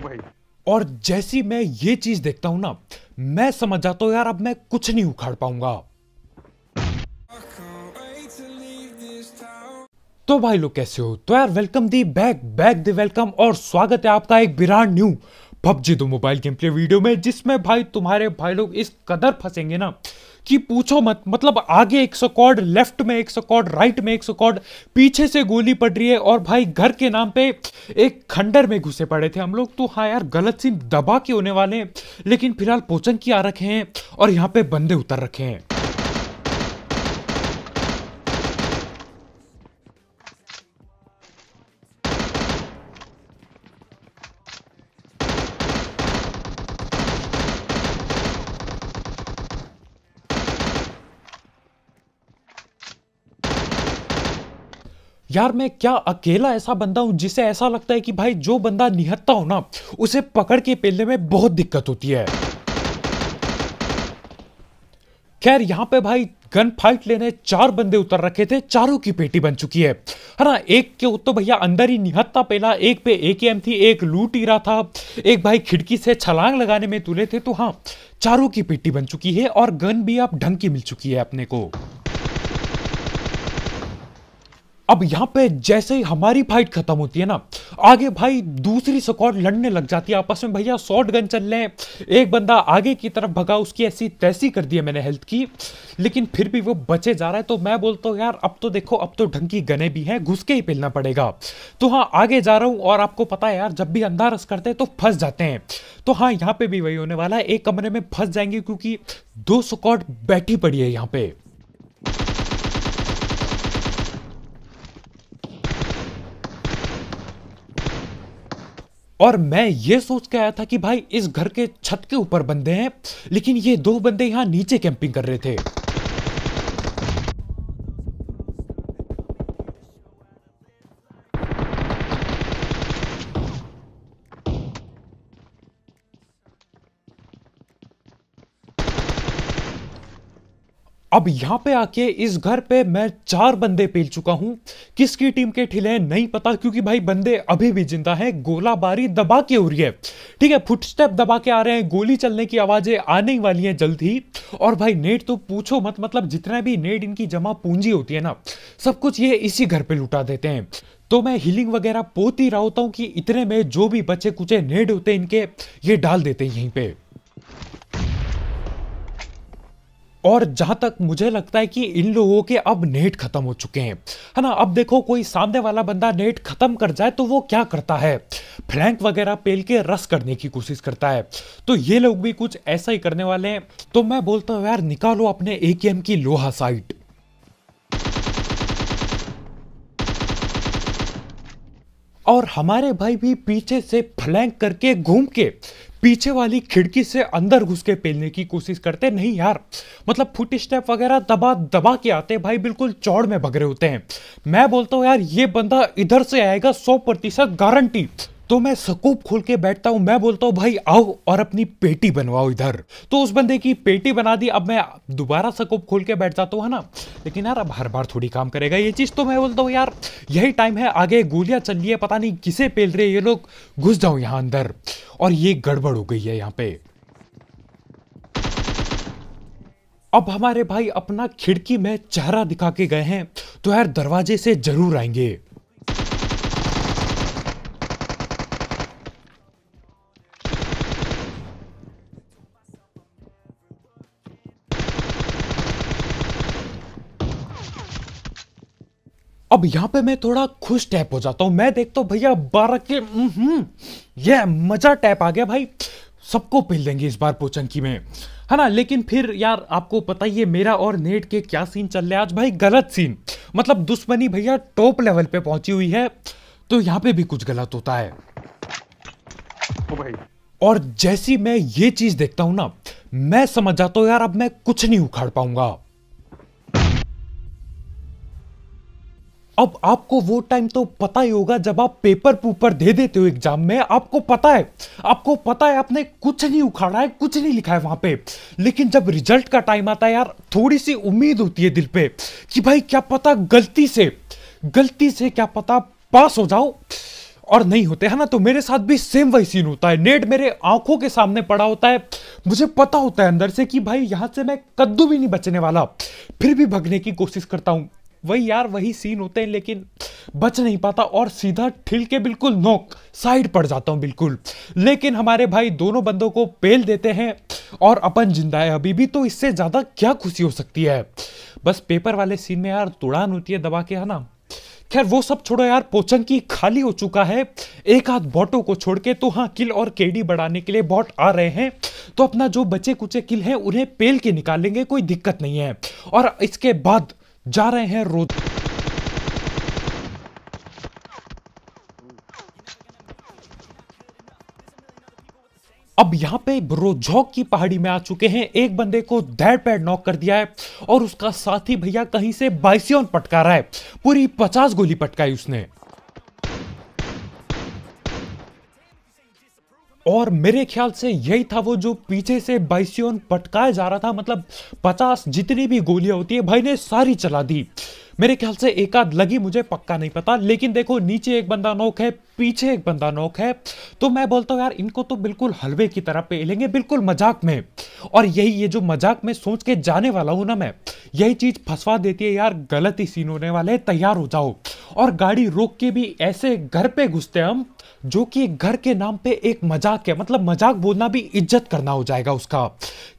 देखो भाई और जैसी मैं ये चीज देखता हूं ना मैं समझ जाता हूं यार अब मैं कुछ नहीं उखाड़ पाऊंगा तो भाई लोग कैसे हो तो यार welcome the back back the welcome और स्वागत है आपका एक विराट न्यू पबजी दो मोबाइल गेम प्ले वीडियो में जिसमें भाई तुम्हारे भाई लोग इस कदर फंसेंगे ना कि पूछो मत मतलब आगे एक सौ कॉर्ड लेफ्ट में एक सौ कॉर्ड राइट में एक सौ कॉर्ड पीछे से गोली पड़ रही है और भाई घर के नाम पे एक खंडर में घुसे पड़े थे हम लोग तो हाँ यार गलत सी दबा के होने वाले हैं लेकिन फिलहाल पोचन की आ रखे हैं और यहाँ पे बंदे उतर रखे हैं यार मैं क्या अकेला ऐसा बंदा हूँ जिसे ऐसा लगता है कि भाई जो बंदा निहत्ता हो ना उसे पकड़ के पेलने में बहुत दिक्कत होती है खैर यहाँ पे भाई गन फाइट लेने चार बंदे उतर रखे थे चारों की पेटी बन चुकी है है ना एक के तो भैया अंदर ही निहत्ता पेला एक पे ए के थी एक लूट ही रहा था एक भाई खिड़की से छलांग लगाने में तुले थे तो हाँ चारों की पेटी बन चुकी है और गन भी आप ढंग की मिल चुकी है अपने को अब यहाँ पे जैसे ही हमारी फाइट खत्म होती है ना आगे भाई दूसरी स्क्वाड लड़ने लग जाती है आपस में भैया शॉर्ट गन चल रहे हैं एक बंदा आगे की तरफ भगा उसकी ऐसी तैसी कर दी है मैंने हेल्थ की लेकिन फिर भी वो बचे जा रहा है तो मैं बोलता हूँ यार अब तो देखो अब तो ढंग की गने भी हैं घुस के ही पिलना पड़ेगा तो हाँ आगे जा रहा हूँ और आपको पता है यार जब भी अंधा रस करते हैं तो फंस जाते हैं तो हाँ यहाँ पे भी वही होने वाला है एक कमरे में फंस जाएंगे क्योंकि दो स्कॉट बैठी पड़ी है यहाँ पे और मैं ये सोच के आया था कि भाई इस घर के छत के ऊपर बंदे हैं लेकिन ये दो बंदे यहाँ नीचे कैंपिंग कर रहे थे अब यहां पे आके इस घर पे मैं चार बंदे पेल चुका हूं किसकी टीम के ठिले नहीं पता क्योंकि भाई बंदे अभी भी जिंदा हैं गोलाबारी दबा के हो रही है ठीक है फुटस्टेप दबा के आ रहे हैं गोली चलने की आवाजें आने वाली हैं जल्द ही और भाई नेट तो पूछो मत मतलब जितना भी नेट इनकी जमा पूंजी होती है ना सब कुछ ये इसी घर पे लुटा देते हैं तो मैं हीलिंग वगैरह पोत ही रहा होता हूँ कि इतने में जो भी बच्चे कुचे नेड होते हैं इनके ये डाल देते हैं यहीं पे और जहाँ तक मुझे लगता है कि इन लोगों के अब नेट खत्म हो चुके हैं है ना अब देखो कोई सामने वाला बंदा नेट खत्म कर जाए तो वो क्या करता है फ्लैंक वगैरह पेल के रस करने की कोशिश करता है तो ये लोग भी कुछ ऐसा ही करने वाले हैं तो मैं बोलता हूँ यार निकालो अपने ए की लोहा साइट और हमारे भाई भी पीछे से फ्लैंक करके घूम के पीछे वाली खिड़की से अंदर घुस के पेलने की कोशिश करते नहीं यार मतलब फुट स्टेप वगैरह दबा दबा के आते भाई बिल्कुल चौड़ में भग रहे होते हैं मैं बोलता हूँ यार ये बंदा इधर से आएगा सौ प्रतिशत गारंटी तो मैं सकूप खोल के बैठता हूं मैं बोलता हूं भाई आओ और अपनी पेटी बनवाओ इधर तो उस बंदे की पेटी बना दी अब मैं दोबारा सकूप खोल के बैठ जाता हूं है ना लेकिन यार अब हर बार थोड़ी काम करेगा ये चीज़ तो मैं बोलता हूँ यार यही टाइम है आगे गोलियां चल रही है पता नहीं किसे पेल रहे ये लोग घुस जाओ यहाँ अंदर और ये गड़बड़ हो गई है यहाँ पे अब हमारे भाई अपना खिड़की में चेहरा दिखा के गए हैं तो यार दरवाजे से जरूर आएंगे अब यहाँ पे मैं थोड़ा खुश टैप हो जाता हूँ मैं देखता हूँ भैया बारह के ये मज़ा टैप आ गया भाई सबको पिल देंगे इस बार पोचंकी में है ना लेकिन फिर यार आपको पता ही है मेरा और नेट के क्या सीन चल रहे हैं आज भाई गलत सीन मतलब दुश्मनी भैया टॉप लेवल पे पहुंची हुई है तो यहाँ पे भी कुछ गलत होता है ओ भाई और जैसी मैं ये चीज़ देखता हूं ना मैं समझ जाता हूँ यार अब मैं कुछ नहीं उखाड़ पाऊंगा अब आपको वो टाइम तो पता ही होगा जब आप पेपर पूपर दे देते हो एग्जाम में आपको पता है आपको पता है आपने कुछ नहीं उखाड़ा है कुछ नहीं लिखा है वहां पे लेकिन जब रिजल्ट का टाइम आता है यार थोड़ी सी उम्मीद होती है दिल पे कि भाई क्या पता गलती से गलती से क्या पता पास हो जाओ और नहीं होते है ना तो मेरे साथ भी सेम वही सीन होता है नेट मेरे आंखों के सामने पड़ा होता है मुझे पता होता है अंदर से कि भाई यहां से मैं कद्दू भी नहीं बचने वाला फिर भी भगने की कोशिश करता हूं वही यार वही सीन होते हैं लेकिन बच नहीं पाता और सीधा ठिल के बिल्कुल नोक साइड पड़ जाता हूँ बिल्कुल लेकिन हमारे भाई दोनों बंदों को पेल देते हैं और अपन जिंदा है अभी भी तो इससे ज़्यादा क्या खुशी हो सकती है बस पेपर वाले सीन में यार तुड़ान होती है दबा के है ना खैर वो सब छोड़ो यार की खाली हो चुका है एक आध बोटो को छोड़ के तो हाँ किल और केडी बढ़ाने के लिए बॉट आ रहे हैं तो अपना जो बचे कुचे किल हैं उन्हें पेल के निकालेंगे कोई दिक्कत नहीं है और इसके बाद जा रहे हैं रोज अब यहां पे रोजौक की पहाड़ी में आ चुके हैं एक बंदे को धैड़ पैड नॉक कर दिया है और उसका साथी भैया कहीं से बाइसियन पटका रहा है पूरी पचास गोली पटकाई उसने और मेरे ख्याल से यही था वो जो पीछे से बाइसियोन पटकाया जा रहा था मतलब पचास जितनी भी गोलियां होती है भाई ने सारी चला दी मेरे ख्याल से एक आध लगी मुझे पक्का नहीं पता लेकिन देखो नीचे एक बंदा नोक है पीछे एक बंदा नोक है तो मैं बोलता हूँ यार इनको तो बिल्कुल हलवे की तरह पे लेंगे बिल्कुल मजाक में और यही ये जो मजाक में सोच के जाने वाला हूँ ना मैं यही चीज़ फंसवा देती है यार गलत ही सीन होने वाले तैयार हो जाओ और गाड़ी रोक के भी ऐसे घर पे घुसते हम जो कि घर के नाम पे एक मजाक है मतलब मजाक बोलना भी इज्जत करना हो जाएगा उसका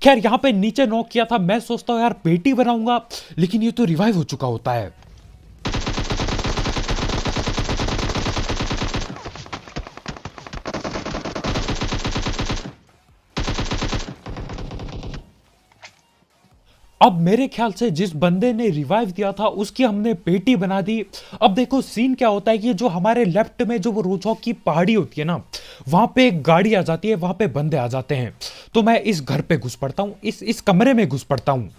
खैर यहां पे नीचे नॉक किया था मैं सोचता हूं यार बेटी बनाऊंगा लेकिन ये तो रिवाइव हो चुका होता है अब मेरे ख्याल से जिस बंदे ने रिवाइव दिया था उसकी हमने पेटी बना दी अब देखो सीन क्या होता है कि जो हमारे लेफ्ट में जो वो रोजौक की पहाड़ी होती है ना वहाँ पे एक गाड़ी आ जाती है वहाँ पे बंदे आ जाते हैं तो मैं इस घर पे घुस पड़ता हूँ इस इस कमरे में घुस पड़ता हूँ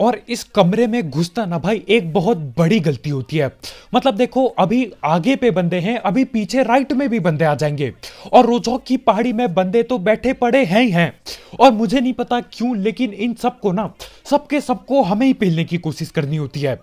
और इस कमरे में घुसता ना भाई एक बहुत बड़ी गलती होती है मतलब देखो अभी आगे पे बंदे हैं अभी पीछे राइट में भी बंदे आ जाएंगे और रोजौक की पहाड़ी में बंदे तो बैठे पड़े हैं ही हैं और मुझे नहीं पता क्यों लेकिन इन सबको ना सबके सबको हमें ही पहलने की कोशिश करनी होती है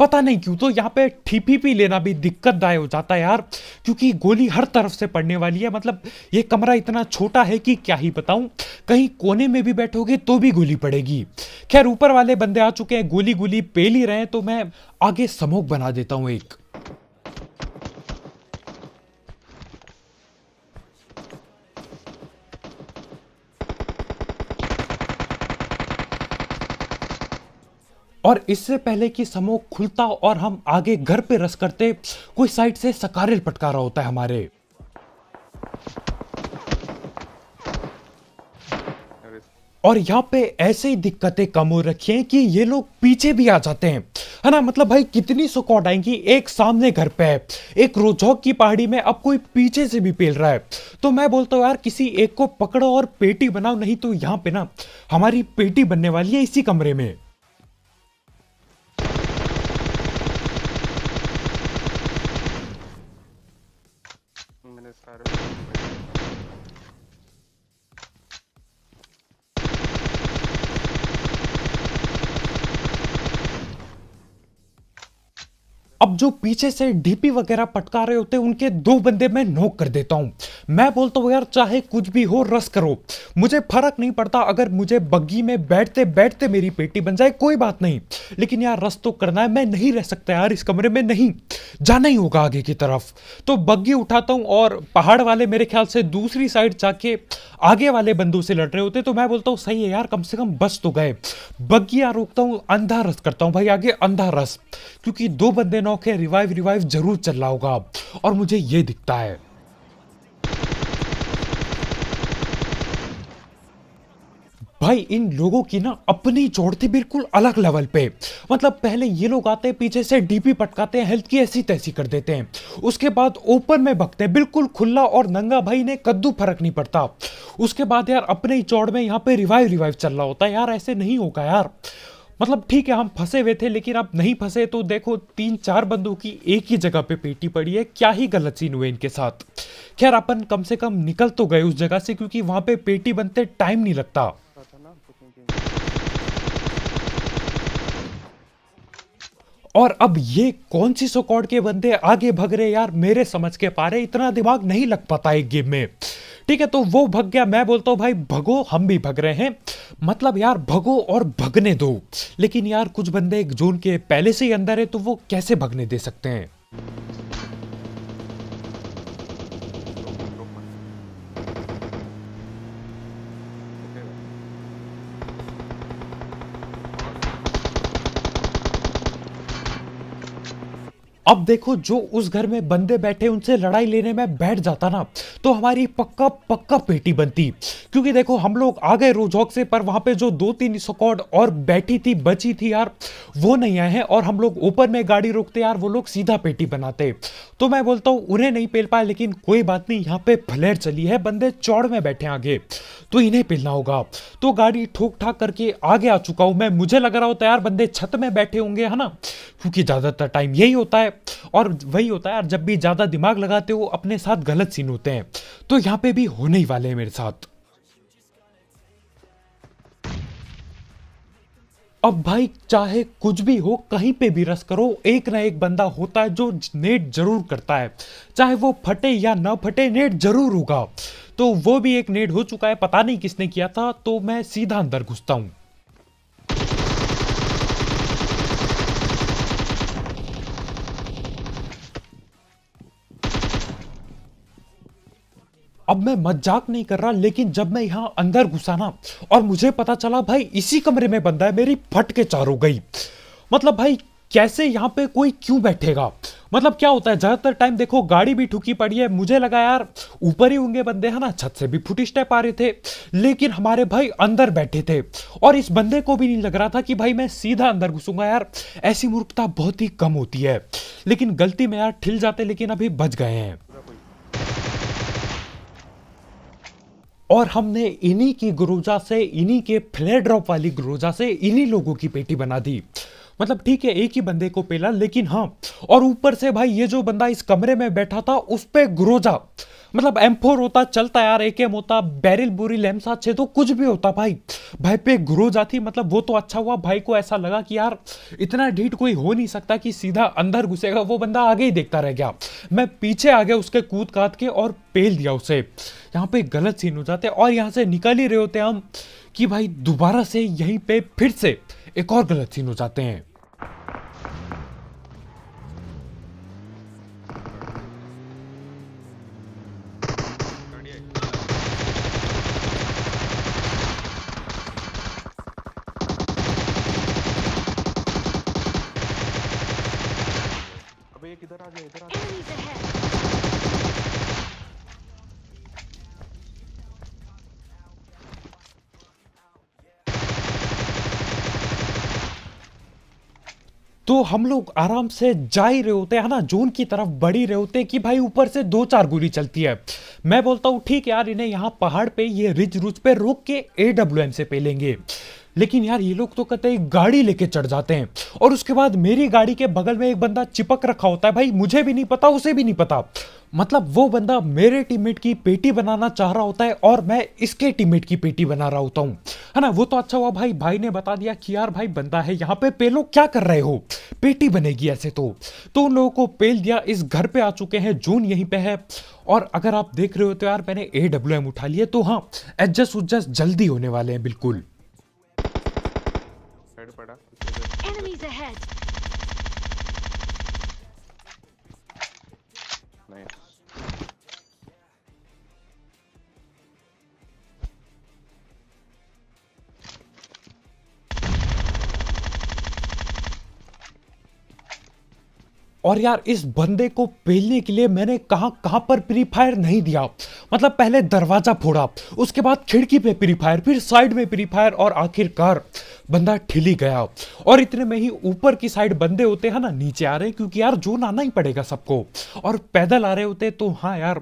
पता नहीं क्यों तो यहाँ पे टीपीपी लेना भी दिक्कत दाय हो जाता है यार क्योंकि गोली हर तरफ से पड़ने वाली है मतलब ये कमरा इतना छोटा है कि क्या ही बताऊँ कहीं कोने में भी बैठोगे तो भी गोली पड़ेगी खैर ऊपर वाले बंदे आ चुके हैं गोली गोली पेल ही रहे हैं तो मैं आगे समोक बना देता हूँ एक और इससे पहले कि समूह खुलता और हम आगे घर पे रस करते कोई साइड से सकारिल पटका रहा होता है हमारे और यहाँ पे ऐसे ही दिक्कतें कम हो रखी हैं कि ये लोग पीछे भी आ जाते हैं है ना मतलब भाई कितनी सुकौट आएंगी एक सामने घर पे है एक रोजौक की पहाड़ी में अब कोई पीछे से भी पेल रहा है तो मैं बोलता हूँ यार किसी एक को पकड़ो और पेटी बनाओ नहीं तो यहाँ पे ना हमारी पेटी बनने वाली है इसी कमरे में अब जो पीछे से डीपी वगैरह पटका रहे होते उनके दो बंदे मैं नोक कर देता हूं मैं बोलता हूँ यार चाहे कुछ भी हो रस करो मुझे फर्क नहीं पड़ता अगर मुझे बग्गी में बैठते बैठते मेरी पेटी बन जाए कोई बात नहीं लेकिन यार रस तो करना है मैं नहीं रह सकता यार इस कमरे में नहीं जाना ही होगा आगे की तरफ तो बग्गी उठाता हूँ और पहाड़ वाले मेरे ख्याल से दूसरी साइड जाके आगे वाले बंदों से लड़ रहे होते तो मैं बोलता हूँ सही है यार कम से कम बस तो गए बग्गी यार रोकता हूँ अंधा रस करता हूँ भाई आगे अंधा रस क्योंकि दो बंदे नौ के रिवाइव रिवाइव जरूर चल रहा होगा और मुझे ये दिखता है भाई इन लोगों की ना अपनी जोड़ थी बिल्कुल अलग लेवल पे मतलब पहले ये लोग आते हैं पीछे से डीपी पटकाते हैं हेल्थ की ऐसी तैसी कर देते हैं उसके बाद ओपन में भगते हैं बिल्कुल खुला और नंगा भाई ने कद्दू फर्क नहीं पड़ता उसके बाद यार अपने ही चौड़ में यहाँ पे रिवाइव रिवाइव चल रहा होता है यार ऐसे नहीं होगा यार मतलब ठीक है हम फंसे हुए थे लेकिन आप नहीं फंसे तो देखो तीन चार बंदों की एक ही जगह पे पेटी पड़ी है क्या ही गलत सीन हुए इनके साथ खैर अपन कम से कम निकल तो गए उस जगह से क्योंकि वहां पे पेटी बनते टाइम नहीं लगता और अब ये कौन सी सोकॉड के बंदे आगे भग रहे यार मेरे समझ के पा रहे इतना दिमाग नहीं लग पाता एक गेम में ठीक है तो वो भग गया मैं बोलता हूँ भाई भगो हम भी भग रहे हैं मतलब यार भगो और भगने दो लेकिन यार कुछ बंदे एक जोन के पहले से ही अंदर है तो वो कैसे भगने दे सकते हैं अब देखो जो उस घर में बंदे बैठे उनसे लड़ाई लेने में बैठ जाता ना तो हमारी पक्का पक्का पेटी बनती क्योंकि देखो हम लोग आ गए रोजौक से पर वहां पे जो दो तीन स्कॉड और बैठी थी बची थी यार वो नहीं आए हैं और हम लोग ऊपर में गाड़ी रोकते यार वो लोग सीधा पेटी बनाते तो मैं बोलता हूँ उन्हें नहीं पेल पाया लेकिन कोई बात नहीं यहाँ पे फ्लैर चली है बंदे चौड़ में बैठे आगे तो इन्हें पेलना होगा तो गाड़ी ठोक ठाक करके आगे आ चुका हूँ मैं मुझे लग रहा होता है यार बंदे छत में बैठे होंगे है ना क्योंकि ज़्यादातर टाइम यही होता है और वही होता है जब भी ज़्यादा दिमाग लगाते हो अपने साथ गलत सीन होते हैं तो यहाँ पे भी होने ही वाले हैं मेरे साथ अब भाई चाहे कुछ भी हो कहीं पे भी रस करो एक ना एक बंदा होता है जो नेट जरूर करता है चाहे वो फटे या ना फटे नेट जरूर होगा तो वो भी एक नेट हो चुका है पता नहीं किसने किया था तो मैं सीधा अंदर घुसता हूँ अब मैं मजाक नहीं कर रहा लेकिन जब मैं यहाँ अंदर घुसा ना और मुझे पता चला भाई इसी कमरे में बंदा है मेरी फट के चार गई मतलब भाई कैसे यहाँ पे कोई क्यों बैठेगा मतलब क्या होता है ज़्यादातर टाइम देखो गाड़ी भी ठुकी पड़ी है मुझे लगा यार ऊपर ही होंगे बंदे है ना छत से भी फुट स्टेप आ रहे थे लेकिन हमारे भाई अंदर बैठे थे और इस बंदे को भी नहीं लग रहा था कि भाई मैं सीधा अंदर घुसूंगा यार ऐसी मूर्खता बहुत ही कम होती है लेकिन गलती में यार ठिल जाते लेकिन अभी बच गए हैं और हमने इन्हीं की गुरुजा से इन्हीं के फ्लेयर ड्रॉप वाली गुरुजा से इन्हीं लोगों की पेटी बना दी मतलब ठीक है एक ही बंदे को पेला लेकिन हाँ और ऊपर से भाई ये जो बंदा इस कमरे में बैठा था उस पर ग्रोजा मतलब एम फोर होता चलता यार एक एम होता बैरिल बुरी एम सात तो कुछ भी होता भाई भाई पे ग्रो जाती मतलब वो तो अच्छा हुआ भाई को ऐसा लगा कि यार इतना ढीठ कोई हो नहीं सकता कि सीधा अंदर घुसेगा वो बंदा आगे ही देखता रह गया मैं पीछे आ गया उसके कूद काद के और पेल दिया उसे यहाँ पे गलत सीन हो जाते और यहाँ से निकल ही रहे होते हम कि भाई दोबारा से यहीं पे फिर से एक और गलत सीन हो जाते हैं हम लोग आराम से जा ही रहे होते हैं ना जोन की तरफ बढ़ी रहे होते हैं कि भाई ऊपर से दो चार गोली चलती है मैं बोलता हूँ ठीक है यार इन्हें यहाँ पहाड़ पे ये रिज रुज पे रोक के ए से पे लेंगे लेकिन यार ये लोग तो कहते हैं गाड़ी लेके चढ़ जाते हैं और उसके बाद मेरी गाड़ी के बगल में एक बंदा चिपक रखा होता है भाई मुझे भी नहीं पता उसे भी नहीं पता मतलब वो बंदा मेरे टीममेट की पेटी बनाना चाह रहा होता है और मैं इसके टीममेट की पेटी बना रहा होता हूँ है ना वो तो अच्छा हुआ भाई भाई ने बता दिया कि यार भाई बंदा है यहाँ पे पेलो क्या कर रहे हो पेटी बनेगी ऐसे तो तो उन लोगों को पेल दिया इस घर पे आ चुके हैं जून यहीं पे है और अगर आप देख रहे हो तो यार मैंने ए उठा लिया तो हाँ एडजस्ट उडजस्ट जल्दी होने वाले हैं बिल्कुल Enemies ahead! और यार इस बंदे को पेलने के लिए मैंने कहाँ कहां पर प्री फायर नहीं दिया मतलब पहले दरवाज़ा फोड़ा उसके बाद खिड़की पे प्री फायर फिर साइड में प्री फायर और आखिरकार बंदा ठिली गया और इतने में ही ऊपर की साइड बंदे होते हैं ना नीचे आ रहे क्योंकि यार जो आना ही पड़ेगा सबको और पैदल आ रहे होते तो हाँ यार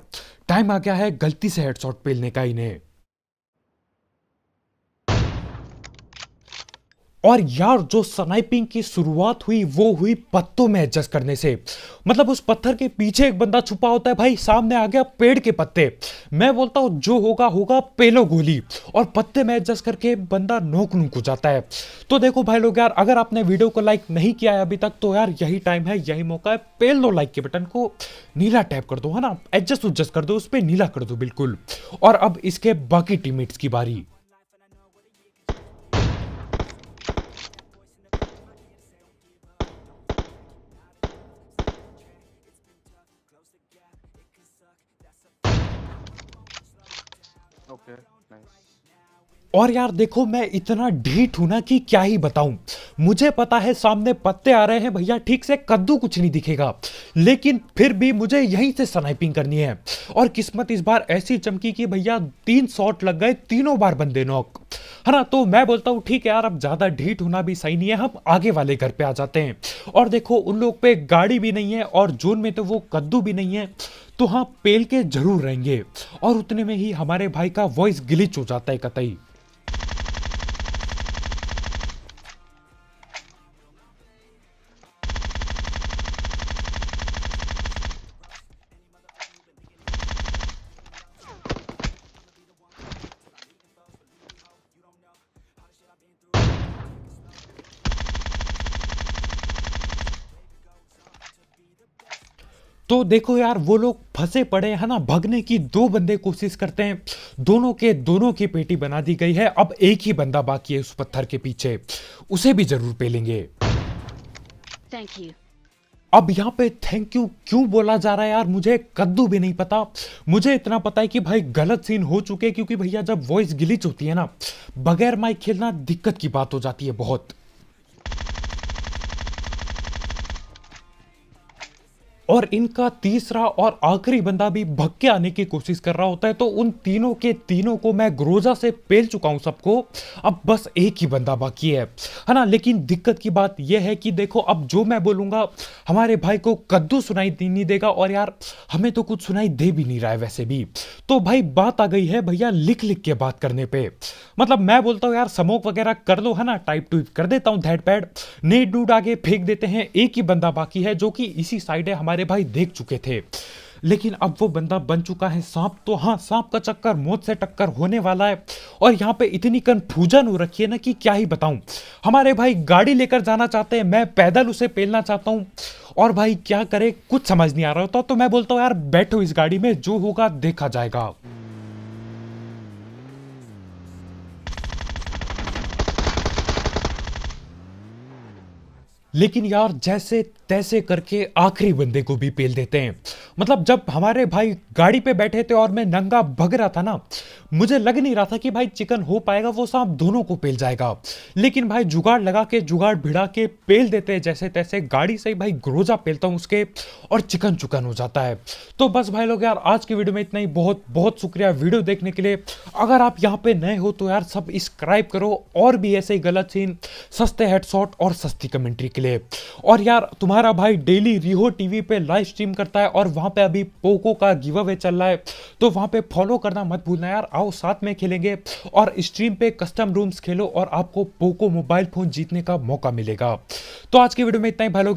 टाइम आ गया है गलती से हेडशॉट पेलने का इन्हें और यार जो स्नाइपिंग की शुरुआत हुई वो हुई पत्तों में एडजस्ट करने से मतलब उस पत्थर के पीछे एक बंदा छुपा होता है भाई सामने आ गया पेड़ के पत्ते मैं बोलता हूँ जो होगा होगा पेलो गोली और पत्ते में एडजस्ट करके बंदा नोक नूक जाता है तो देखो भाई लोग यार अगर आपने वीडियो को लाइक नहीं किया है अभी तक तो यार यही टाइम है यही मौका है पेल दो लाइक के बटन को नीला टैप कर दो है ना एडजस्ट उडजस्ट कर दो उस पर नीला कर दो बिल्कुल और अब इसके बाकी टीमेट्स की बारी और यार देखो मैं इतना ढीठ हूं ना कि क्या ही बताऊं मुझे पता है सामने पत्ते आ रहे हैं भैया ठीक से कद्दू कुछ नहीं दिखेगा लेकिन फिर भी मुझे यहीं से स्नाइपिंग करनी है और किस्मत इस बार ऐसी चमकी कि भैया तीन शॉट लग गए तीनों बार बंदे नॉक है ना तो मैं बोलता हूँ ठीक है यार अब ज़्यादा ढीठ होना भी सही नहीं है हम आगे वाले घर पे आ जाते हैं और देखो उन लोग पे गाड़ी भी नहीं है और जून में तो वो कद्दू भी नहीं है तो हाँ पेल के जरूर रहेंगे और उतने में ही हमारे भाई का वॉइस गिलिच हो जाता है कतई तो देखो यार वो लोग फंसे पड़े है ना भगने की दो बंदे कोशिश करते हैं दोनों के दोनों की पेटी बना दी गई है अब एक ही बंदा बाकी है उस पत्थर के पीछे उसे भी जरूर पेलेंगे थैंक यू अब यहाँ पे थैंक यू क्यों बोला जा रहा है यार मुझे कद्दू भी नहीं पता मुझे इतना पता है कि भाई गलत सीन हो चुके क्योंकि भैया जब वॉइस गिलीच होती है ना बगैर माइक खेलना दिक्कत की बात हो जाती है बहुत और इनका तीसरा और आखिरी बंदा भी भग के आने की कोशिश कर रहा होता है तो उन तीनों के तीनों को मैं ग्रोजा से पेल चुका हूं सबको अब बस एक ही बंदा बाकी है है ना लेकिन दिक्कत की बात यह है कि देखो अब जो मैं बोलूंगा हमारे भाई को कद्दू सुनाई नहीं देगा और यार हमें तो कुछ सुनाई दे भी नहीं रहा है वैसे भी तो भाई बात आ गई है भैया लिख लिख के बात करने पर मतलब मैं बोलता हूँ यार समोक वगैरह कर लो है ना टाइप टूप कर देता हूँ धैड पैड नेट डूड आगे फेंक देते हैं एक ही बंदा बाकी है जो कि इसी साइड है हमारे हमारे भाई देख चुके थे लेकिन अब वो बंदा बन चुका है सांप तो हाँ सांप का चक्कर मौत से टक्कर होने वाला है और यहाँ पे इतनी कन्फ्यूजन हो रखी है ना कि क्या ही बताऊँ हमारे भाई गाड़ी लेकर जाना चाहते हैं मैं पैदल उसे पेलना चाहता हूँ और भाई क्या करे कुछ समझ नहीं आ रहा होता तो मैं बोलता हूँ यार बैठो इस गाड़ी में जो होगा देखा जाएगा लेकिन यार जैसे तैसे करके आखिरी बंदे को भी पेल देते हैं मतलब जब हमारे भाई गाड़ी पे बैठे थे और मैं नंगा भग रहा था ना मुझे लग नहीं रहा था कि भाई चिकन हो पाएगा वो सांप दोनों को पेल जाएगा लेकिन भाई जुगाड़ लगा के जुगाड़ भिड़ा के पेल देते हैं जैसे तैसे गाड़ी से भाई ग्रोजा पेलता हूँ उसके और चिकन चुकन हो जाता है तो बस भाई लोग यार आज की वीडियो में इतना ही बहुत बहुत शुक्रिया वीडियो देखने के लिए अगर आप यहाँ पे नए हो तो यार सब सब्सक्राइब करो और भी ऐसे ही गलत सीन सस्ते हेडसॉट और सस्ती कमेंट्री के लिए और यार तुम्हारा भाई डेली रिहो टीवी पे लाइव स्ट्रीम करता है और वहाँ पे अभी पोको का गिव अवे चल रहा है तो वहाँ पे फॉलो करना मत भूलना यार आओ आओ साथ में खेलेंगे और स्ट्रीम पे कस्टम रूम्स खेलो और आपको पोको मोबाइल फोन जीतने का मौका मिलेगा तो आज के वीडियो में इतना ही भाई